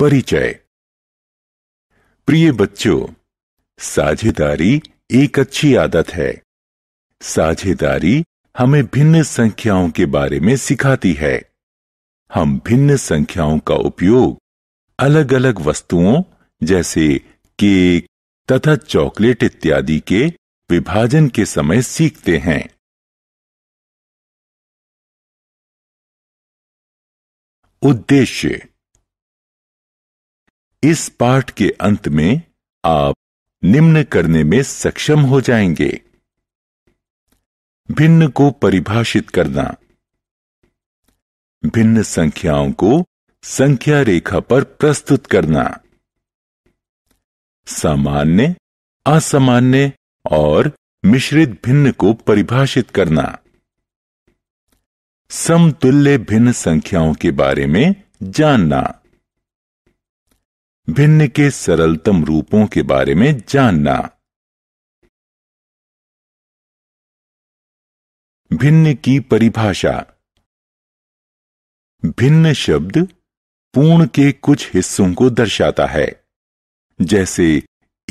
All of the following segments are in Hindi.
परिचय प्रिय बच्चों साझेदारी एक अच्छी आदत है साझेदारी हमें भिन्न संख्याओं के बारे में सिखाती है हम भिन्न संख्याओं का उपयोग अलग अलग वस्तुओं जैसे केक तथा चॉकलेट इत्यादि के विभाजन के समय सीखते हैं उद्देश्य इस पाठ के अंत में आप निम्न करने में सक्षम हो जाएंगे भिन्न को परिभाषित करना भिन्न संख्याओं को संख्या रेखा पर प्रस्तुत करना सामान्य असामान्य और मिश्रित भिन्न को परिभाषित करना समतुल्य भिन्न संख्याओं के बारे में जानना भिन्न के सरलतम रूपों के बारे में जानना भिन्न की परिभाषा भिन्न शब्द पूर्ण के कुछ हिस्सों को दर्शाता है जैसे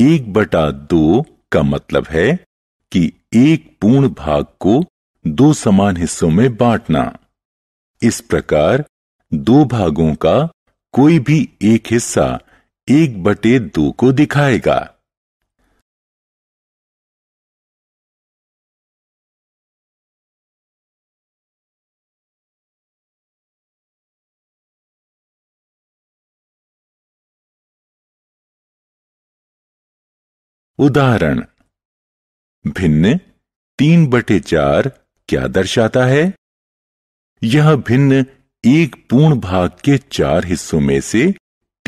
एक बटा दो का मतलब है कि एक पूर्ण भाग को दो समान हिस्सों में बांटना इस प्रकार दो भागों का कोई भी एक हिस्सा एक बटे दो को दिखाएगा उदाहरण भिन्न तीन बटे चार क्या दर्शाता है यह भिन्न एक पूर्ण भाग के चार हिस्सों में से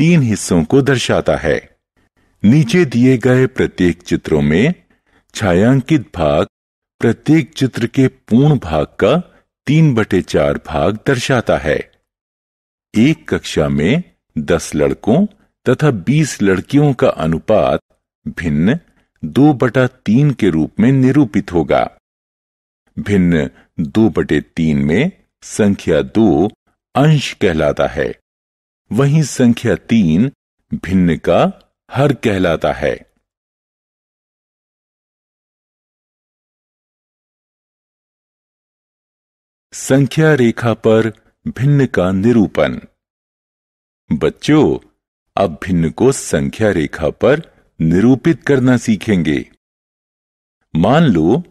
तीन हिस्सों को दर्शाता है नीचे दिए गए प्रत्येक चित्रों में छायांकित भाग प्रत्येक चित्र के पूर्ण भाग का तीन बटे चार भाग दर्शाता है एक कक्षा में दस लड़कों तथा बीस लड़कियों का अनुपात भिन्न दो बटा तीन के रूप में निरूपित होगा भिन्न दो बटे तीन में संख्या दो अंश कहलाता है वहीं संख्या तीन भिन्न का हर कहलाता है संख्या रेखा पर भिन्न का निरूपण बच्चों अब भिन्न को संख्या रेखा पर निरूपित करना सीखेंगे मान लो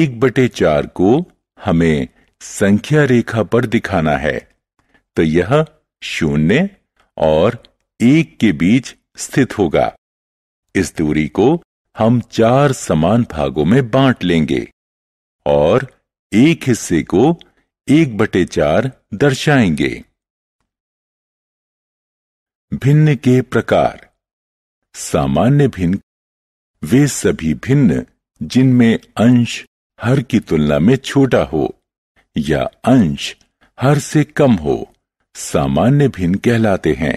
एक बटे चार को हमें संख्या रेखा पर दिखाना है तो यह शून्य और एक के बीच स्थित होगा इस दूरी को हम चार समान भागों में बांट लेंगे और एक हिस्से को एक बटे चार दर्शाएंगे भिन्न के प्रकार सामान्य भिन्न वे सभी भिन्न जिनमें अंश हर की तुलना में छोटा हो या अंश हर से कम हो सामान्य भिन्न कहलाते हैं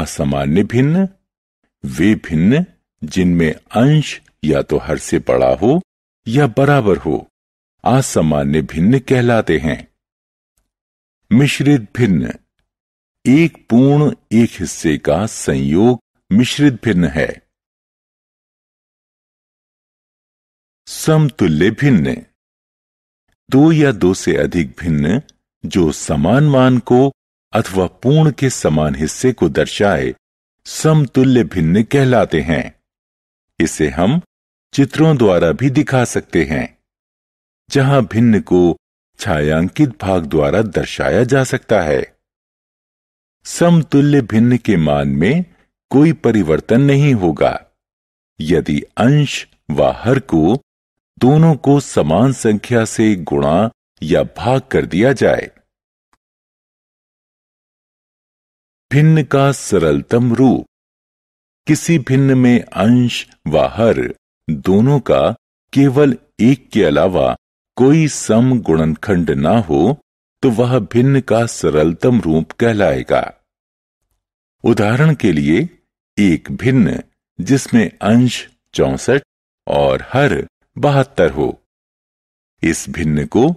असामान्य भिन्न वे भिन्न जिनमें अंश या तो हर से बड़ा हो या बराबर हो असामान्य भिन्न कहलाते हैं मिश्रित भिन्न एक पूर्ण एक हिस्से का संयोग मिश्रित भिन्न है समतुल्य भिन्न दो या दो से अधिक भिन्न जो समान मान को अथवा पूर्ण के समान हिस्से को दर्शाए समतुल्य भिन्न कहलाते हैं इसे हम चित्रों द्वारा भी दिखा सकते हैं जहां भिन्न को छायांकित भाग द्वारा दर्शाया जा सकता है समतुल्य भिन्न के मान में कोई परिवर्तन नहीं होगा यदि अंश व हर को दोनों को समान संख्या से गुणा या भाग कर दिया जाए भिन्न का सरलतम रूप किसी भिन्न में अंश व हर दोनों का केवल एक के अलावा कोई सम गुणनखंड ना हो तो वह भिन्न का सरलतम रूप कहलाएगा उदाहरण के लिए एक भिन्न जिसमें अंश चौसठ और हर बहत्तर हो इस भिन्न को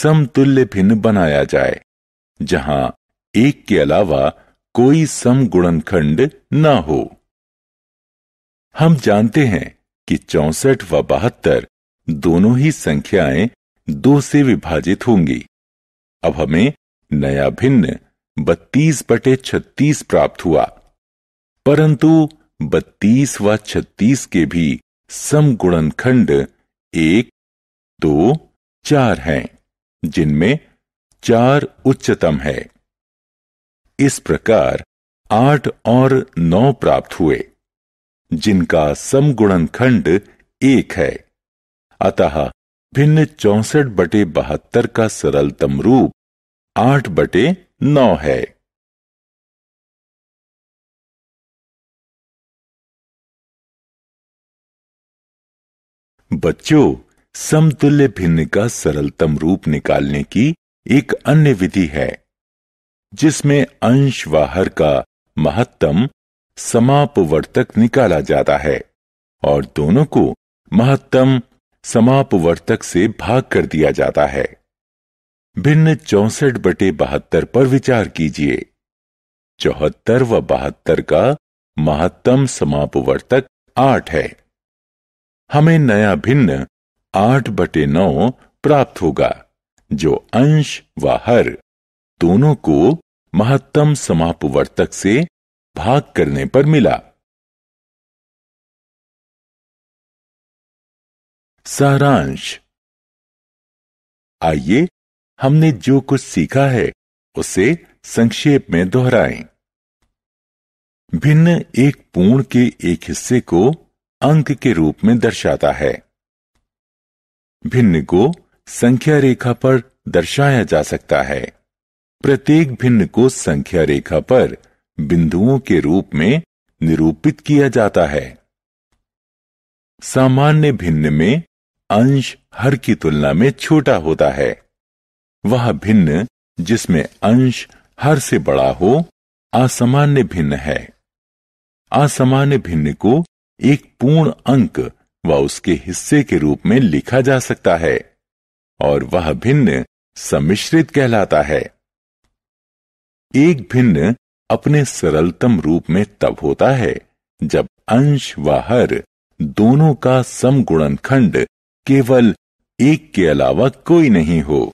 समतुल्य भिन्न बनाया जाए जहां एक के अलावा कोई सम गुणनखंड न हो हम जानते हैं कि चौसठ व बहत्तर दोनों ही संख्याएं दो से विभाजित होंगी अब हमें नया भिन्न बत्तीस बटे छत्तीस प्राप्त हुआ परंतु बत्तीस व छत्तीस के भी सम गुणनखंड एक दो चार हैं जिनमें चार उच्चतम है इस प्रकार आठ और नौ प्राप्त हुए जिनका समगुणन खंड एक है अतः भिन्न चौसठ बटे बहत्तर का सरलतम रूप आठ बटे नौ है बच्चों समतुल्य भिन्न का सरलतम रूप निकालने की एक अन्य विधि है जिसमें अंश व हर का महत्तम समापवर्तक निकाला जाता है और दोनों को महत्तम समापवर्तक से भाग कर दिया जाता है भिन्न चौसठ बटे बहत्तर पर विचार कीजिए चौहत्तर व बहत्तर का महत्तम समापवर्तक आठ है हमें नया भिन्न आठ बटे नौ प्राप्त होगा जो अंश व हर दोनों को महत्तम समापवर्तक से भाग करने पर मिला सारांश आइए हमने जो कुछ सीखा है उसे संक्षेप में दोहराएं। भिन्न एक पूर्ण के एक हिस्से को अंक के रूप में दर्शाता है भिन्न को संख्या रेखा पर दर्शाया जा सकता है प्रत्येक भिन्न को संख्या रेखा पर बिंदुओं के रूप में निरूपित किया जाता है सामान्य भिन्न में अंश हर की तुलना में छोटा होता है वह भिन्न जिसमें अंश हर से बड़ा हो असामान्य भिन्न है असामान्य भिन्न को एक पूर्ण अंक व उसके हिस्से के रूप में लिखा जा सकता है और वह भिन्न सम्मिश्रित कहलाता है एक भिन्न अपने सरलतम रूप में तब होता है जब अंश व हर दोनों का समगुणनखंड केवल एक के अलावा कोई नहीं हो